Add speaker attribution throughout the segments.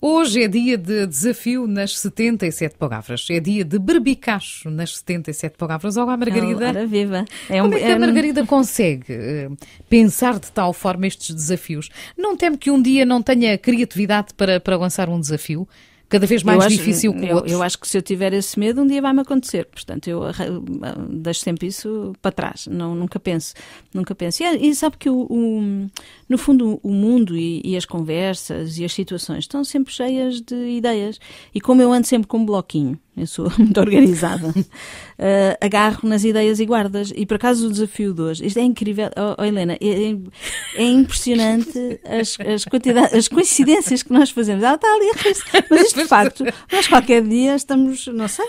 Speaker 1: Hoje é dia de desafio nas 77 palavras. É dia de berbicacho nas 77 palavras. Olá, Margarida. Olá, viva. É um, Como é que a Margarida consegue eh, pensar de tal forma estes desafios? Não temo que um dia não tenha criatividade para, para lançar um desafio? cada vez mais acho, difícil com eu, outros. Eu acho que se eu tiver esse medo, um
Speaker 2: dia vai-me acontecer. Portanto, eu deixo sempre isso para trás. Não, nunca penso. Nunca penso. E, é, e sabe que, o, o, no fundo, o mundo e, e, as conversas e as situações estão sempre cheias de ideias. E como eu ando sempre com um bloquinho, eu sou muito organizada, uh, agarro nas ideias e guardas. E por acaso o desafio de hoje, isto é incrível, oh, oh Helena, é, é, é impressionante as, as, quantidades, as coincidências que nós fazemos. Ela está ali a rir mas isto de facto, nós qualquer dia estamos, não sei.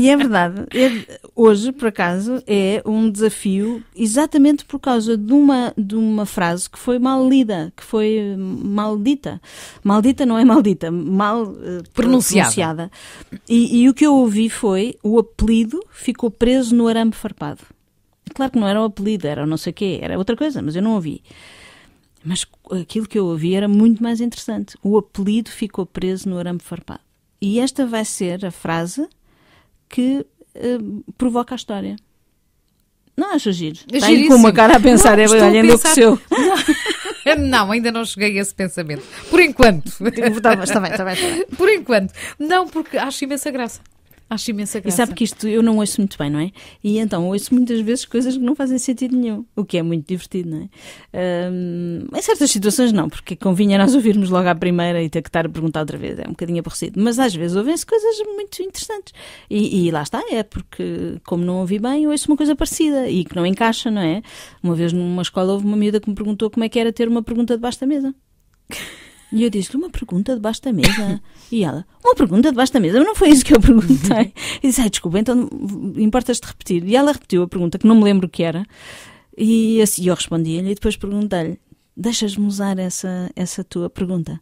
Speaker 2: E é verdade, é, hoje por acaso é um desafio exatamente por causa de uma, de uma frase que foi mal lida, que foi maldita. Maldita não é maldita, mal uh, pronunciada. pronunciada. E, e, o que eu ouvi foi o apelido ficou preso no arame farpado. Claro que não era o apelido, era não sei o quê, era outra coisa, mas eu não ouvi. Mas aquilo que eu ouvi era muito mais interessante. O apelido ficou preso no arame farpado. E esta vai ser a frase que uh, provoca a história.
Speaker 1: Não acho giro. É Está com uma cara a pensar, não, é, olha, enlouqueceu. não, ainda não cheguei a esse pensamento. Por enquanto. está bem, está bem, está bem. Por enquanto. Não, porque acho imensa graça. Acho imensa graça. E sabe
Speaker 2: que isto eu não ouço muito bem, não é? E então ouço muitas vezes coisas que não fazem sentido nenhum, o que é muito divertido, não é? Um, em certas situações não, porque convinha nós ouvirmos logo à primeira e ter que estar a perguntar outra vez, é um bocadinho aborrecido. Mas às vezes ouvem-se coisas muito interessantes. E, e, lá está, é porque como não ouvi bem, ouço uma coisa parecida e que não encaixa, não é? Uma vez numa escola houve uma miúda que me perguntou como é que era ter uma pergunta debaixo da mesa. E eu disse-lhe uma pergunta debaixo da mesa. E ela, uma pergunta debaixo da mesa, mas não foi isso que eu perguntei. E disse, ai, ah, desculpa, então importas-te repetir. E ela repetiu a pergunta, que não me lembro o que era. E assim, eu respondi-lhe e depois perguntei-lhe, deixas-me usar essa, essa tua pergunta.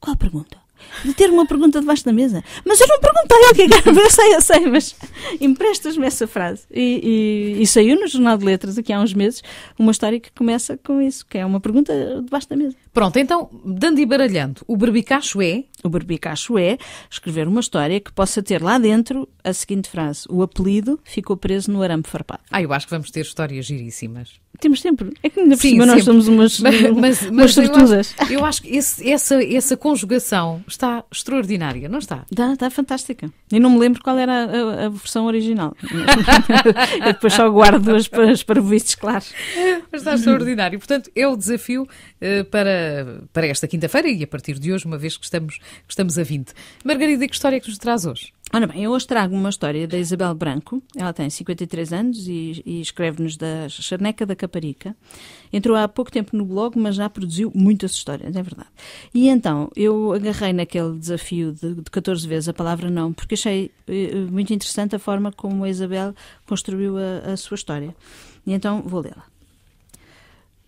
Speaker 2: Qual pergunta? de ter uma pergunta debaixo da mesa. Mas eu não perguntei ao que é que era. Eu sei, eu sei, mas emprestas-me essa frase. E, e, e, saiu no Jornal de Letras, aqui há uns meses, uma história que começa com isso, que é uma pergunta debaixo da mesa.
Speaker 1: Pronto, então, dando e baralhando, o berbicacho é? O berbicacho é escrever uma história que possa ter lá dentro
Speaker 2: a seguinte frase. O apelido ficou preso no arame farpado. Ah, eu acho que vamos ter histórias giríssimas. Temos sempre. É que ainda por Sim, cima sempre. nós somos umas, mas, mas, umas mas eu, acho,
Speaker 1: eu acho, que esse, essa, essa conjugação está extraordinária, não está? Está, está fantástica. E não me lembro qual era a, a versão original. eu depois só guardo as, as vistos, claro. Mas está extraordinário. Portanto, é o desafio uh, para, para esta quinta-feira e a partir de hoje, uma vez que estamos, que estamos a 20. Margarida, que história é que nos traz hoje? Ora bem, eu hoje
Speaker 2: trago uma história da Isabel Branco. Ela tem 53 anos e, e escreve-nos da Charneca da Caparica. Entrou há pouco tempo no blog, mas já produziu muitas histórias, é verdade. E então, eu agarrei naquele desafio de, de 14 vezes a palavra não, porque achei eh, eh, muito interessante a forma como a Isabel construiu a, a sua história. E então, vou lê-la.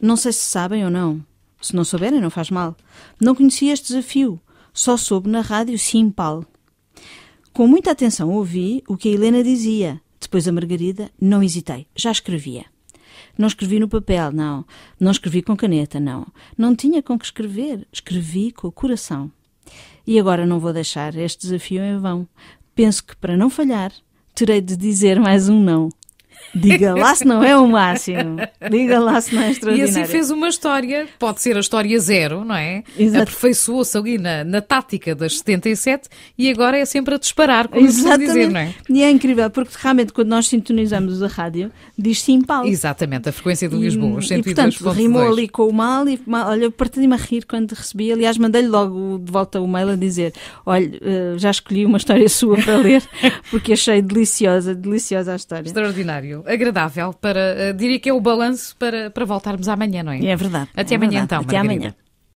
Speaker 2: Não sei se sabem ou não. Se não souberem, não faz mal. Não conhecia este desafio. Só soube na rádio Simpal. Com muita atenção ouvi o que a Helena dizia. Depois a Margarida, não hesitei, já escrevia. Não escrevi no papel, não. Não escrevi com caneta, não. Não tinha com que escrever, escrevi com o coração. E agora não vou deixar este desafio em vão. Penso que, para não falhar, terei de dizer mais um não. Diga lá se não é o máximo.
Speaker 1: Diga lá se não é extraordinário. E assim fez uma história, pode ser a história zero, não é? Aperfeiçoou-se ali na, na tática das 77 e agora é sempre a disparar, como Exatamente. se dizer, não é? E é incrível, porque realmente quando nós sintonizamos a rádio, diz sim Paulo. Exatamente, a frequência de Lisboa, e, e portanto, rimou ali
Speaker 2: com o mal e olha, partilhei me a rir quando recebi. Aliás, mandei-lhe logo de volta o mail a dizer: olha, eh, já escolhi uma história sua para ler, porque achei
Speaker 1: deliciosa, deliciosa a história. Extraordinário agradável para. Uh, diria que é o balanço para, para voltarmos amanhã, não é? É verdade. Até é amanhã verdade. então. Até Margarida.
Speaker 2: amanhã.